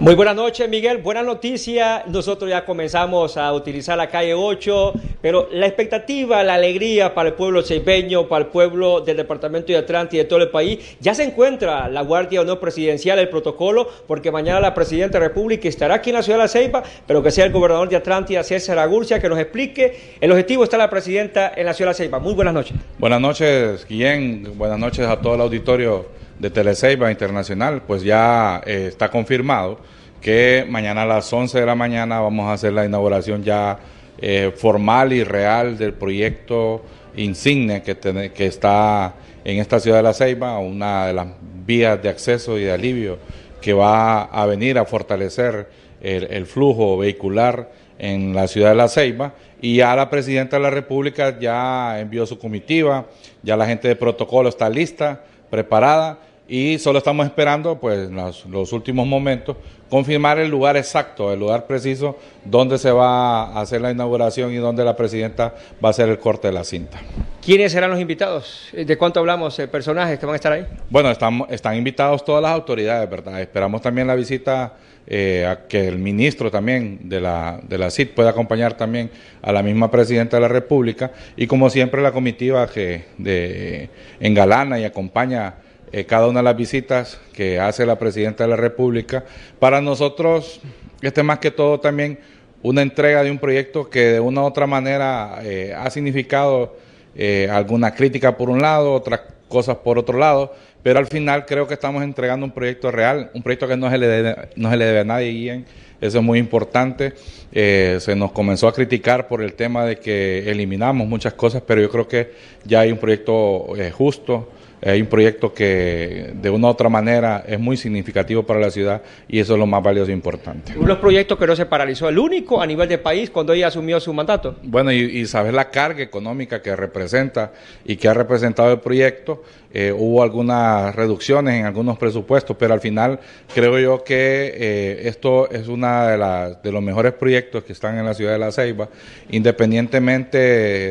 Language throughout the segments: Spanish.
Muy buenas noches, Miguel. Buena noticia. Nosotros ya comenzamos a utilizar la calle 8, pero la expectativa, la alegría para el pueblo ceibeño, para el pueblo del departamento de Atlanta y de todo el país, ya se encuentra la Guardia no Presidencial, el protocolo, porque mañana la Presidenta de la República estará aquí en la ciudad de La Ceiba, pero que sea el gobernador de Atlántida, César Agurcia, que nos explique. El objetivo está la Presidenta en la ciudad de La Ceiba. Muy buenas noches. Buenas noches, Guillén. Buenas noches a todo el auditorio de Teleceiba Internacional, pues ya eh, está confirmado que mañana a las 11 de la mañana vamos a hacer la inauguración ya eh, formal y real del proyecto Insigne que, que está en esta ciudad de La Ceiba, una de las vías de acceso y de alivio que va a venir a fortalecer el, el flujo vehicular en la ciudad de La Ceiba y ya la presidenta de la República ya envió su comitiva, ya la gente de protocolo está lista, preparada y solo estamos esperando pues los, los últimos momentos confirmar el lugar exacto, el lugar preciso donde se va a hacer la inauguración y donde la presidenta va a hacer el corte de la cinta. ¿Quiénes serán los invitados? ¿De cuánto hablamos? Eh, ¿Personajes que van a estar ahí? Bueno, están, están invitados todas las autoridades, ¿verdad? Esperamos también la visita, eh, a que el ministro también de la, de la CIT pueda acompañar también a la misma presidenta de la República y como siempre la comitiva que de, engalana y acompaña eh, cada una de las visitas que hace la Presidenta de la República. Para nosotros, este más que todo también una entrega de un proyecto que de una u otra manera eh, ha significado eh, alguna crítica por un lado, otras cosas por otro lado, pero al final creo que estamos entregando un proyecto real, un proyecto que no se le, no le debe a nadie, bien Eso es muy importante. se nos comenzó a criticar por el tema de que eliminamos muchas cosas, pero yo creo que ya hay un proyecto justo, eh, hay un proyecto que de una u otra manera es muy significativo para la ciudad y eso es lo más valioso e importante. Uno los proyectos que no se paralizó, el único a nivel de país cuando ella asumió su mandato. Bueno, y, saber la carga económica que representa y que ha representado el proyecto, eh, hubo algunas reducciones en algunos presupuestos, pero al final creo yo que eh, esto es uno de, de los mejores proyectos que están en la ciudad de La Ceiba, independientemente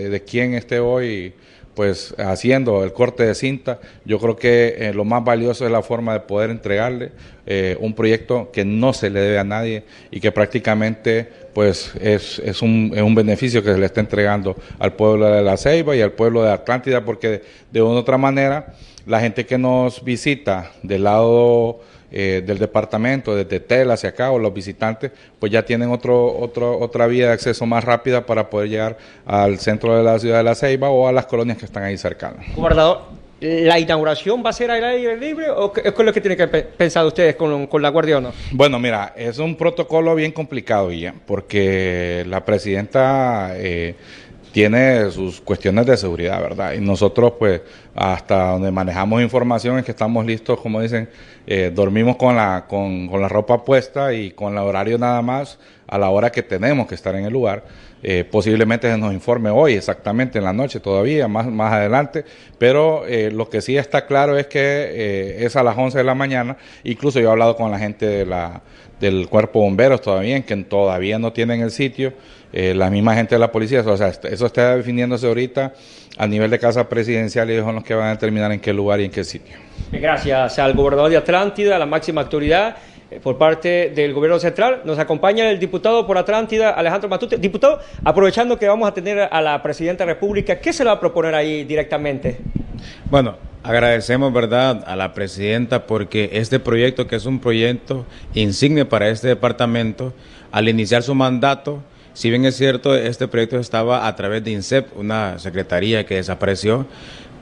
de quién esté hoy pues haciendo el corte de cinta, yo creo que eh, lo más valioso es la forma de poder entregarle eh, un proyecto que no se le debe a nadie y que prácticamente pues es, es, un, es, un, beneficio que se le está entregando al pueblo de La Ceiba y al pueblo de Atlántida, porque de una u otra manera, la gente que nos visita del lado eh, del departamento, desde Tel hacia acá, o los visitantes, pues ya tienen otro, otro, otra vía de acceso más rápida para poder llegar al centro de la ciudad de La Ceiba o a las colonias que están ahí cercanas. ¿La inauguración va a ser al aire libre o es con lo que tienen que pensar ustedes con, la guardia o no? Bueno, mira, es un protocolo bien complicado, Guillén, porque la presidenta eh, tiene sus cuestiones de seguridad, ¿verdad? Y nosotros, pues, hasta donde manejamos información es que estamos listos, como dicen, eh, dormimos con la, con, con la ropa puesta y con el horario nada más a la hora que tenemos que estar en el lugar. Eh, posiblemente se nos informe hoy, exactamente en la noche todavía, más, más adelante, pero eh, lo que sí está claro es que eh, es a las 11 de la mañana, incluso yo he hablado con la gente de la, del cuerpo bomberos todavía, que todavía no tienen el sitio, la misma gente de la policía, o sea, eso está definiéndose ahorita a nivel de casa presidencial y son los que van a determinar en qué lugar y en qué sitio. Gracias al gobernador de Atlántida, a la máxima autoridad. Eh, por parte del gobierno central. Nos acompaña el diputado por Atlántida, Alejandro Matute. Diputado, aprovechando que vamos a tener a la presidenta de la República, ¿qué se le va a proponer ahí directamente? Bueno, agradecemos, ¿verdad?, a la presidenta porque este proyecto, que es un proyecto insigne para este departamento, al iniciar su mandato, si bien es cierto, este proyecto estaba a través de INSEP, una secretaría que desapareció,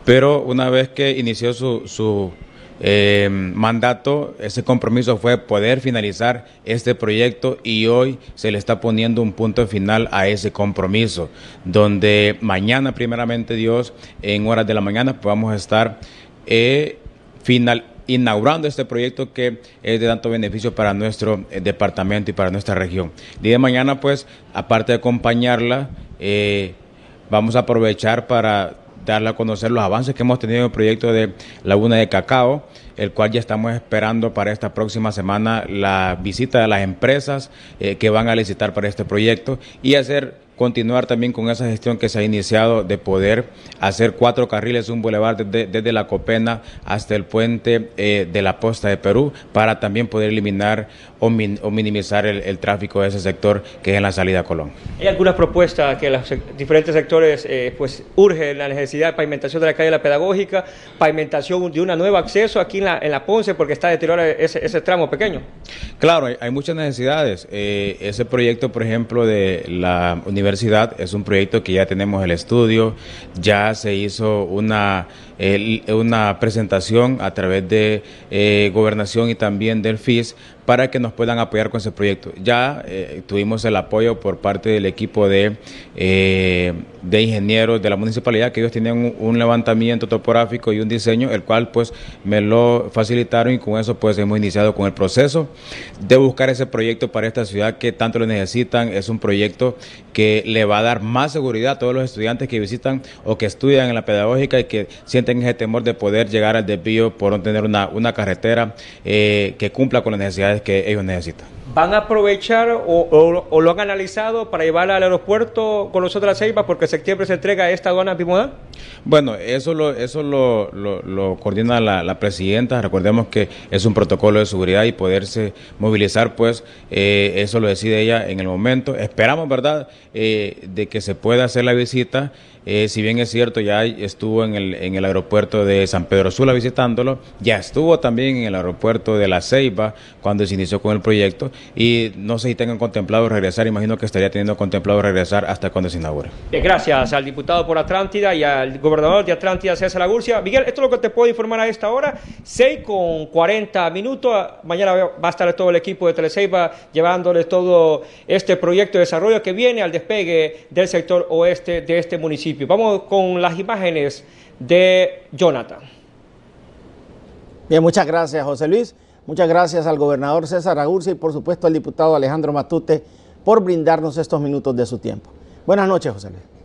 pero una vez que inició su, su eh, mandato, ese compromiso fue poder finalizar este proyecto y hoy se le está poniendo un punto final a ese compromiso, donde mañana, primeramente Dios, en horas de la mañana, podamos pues estar eh, final, inaugurando este proyecto que es de tanto beneficio para nuestro eh, departamento y para nuestra región. día de mañana, pues, aparte de acompañarla, vamos a aprovechar para darle a conocer los avances que hemos tenido en el proyecto de Laguna de Cacao, el cual ya estamos esperando para esta próxima semana la visita de las empresas eh, que van a licitar para este proyecto y hacer continuar también con esa gestión que se ha iniciado de poder hacer cuatro carriles, un bulevar desde, la Copena hasta el puente eh, de la Posta de Perú, para también poder eliminar o, minimizar el, tráfico de ese sector que es en la salida a Colón. Hay algunas propuestas que los diferentes sectores eh, pues urge la necesidad de pavimentación de la calle la Pedagógica, pavimentación de un nuevo acceso aquí en la, en la Ponce porque está deteriorado ese, ese tramo pequeño. Claro, hay, muchas necesidades. Eh, ese proyecto, por ejemplo, de la Universidad es un proyecto que ya tenemos el estudio, ya se hizo una, una presentación a través de eh, gobernación y también del FIS para que nos puedan apoyar con ese proyecto. Ya eh, tuvimos el apoyo por parte del equipo de, eh, de ingenieros de la municipalidad, que ellos tienen un, levantamiento topográfico y un diseño, el cual pues me lo facilitaron y con eso pues hemos iniciado con el proceso de buscar ese proyecto para esta ciudad que tanto lo necesitan. Es un proyecto que le va a dar más seguridad a todos los estudiantes que visitan o que estudian en la pedagógica y que sienten ese temor de poder llegar al desvío por no tener una, carretera eh, que cumpla con las necesidades que ellos necesitan. ¿Van a aprovechar o, lo han analizado para llevar al aeropuerto con nosotros a Ceiba porque en septiembre se entrega esta aduana bimodal? Bueno, eso lo, eso lo, coordina la, presidenta. Recordemos que es un protocolo de seguridad y poderse movilizar, pues eh, eso lo decide ella en el momento. Esperamos, ¿verdad?, eh, de que se pueda hacer la visita. Eh, si bien es cierto, ya estuvo en el, en el aeropuerto de San Pedro Sula visitándolo, ya estuvo también en el aeropuerto de La Ceiba cuando se inició con el proyecto y no sé si tengan contemplado regresar, imagino que estaría teniendo contemplado regresar hasta cuando se inaugure. Eh, gracias al diputado por Atlántida y al gobernador de Atlántida, César Agurcia. Miguel, esto es lo que te puedo informar a esta hora, 6 con 40 minutos, mañana va a estar todo el equipo de Teleceiba llevándoles todo este proyecto de desarrollo que viene al despegue del sector oeste de este municipio. Vamos con las imágenes de Jonathan. Bien, muchas gracias José Luis, muchas gracias al gobernador César Agurcia y por supuesto al diputado Alejandro Matute por brindarnos estos minutos de su tiempo. Buenas noches José Luis.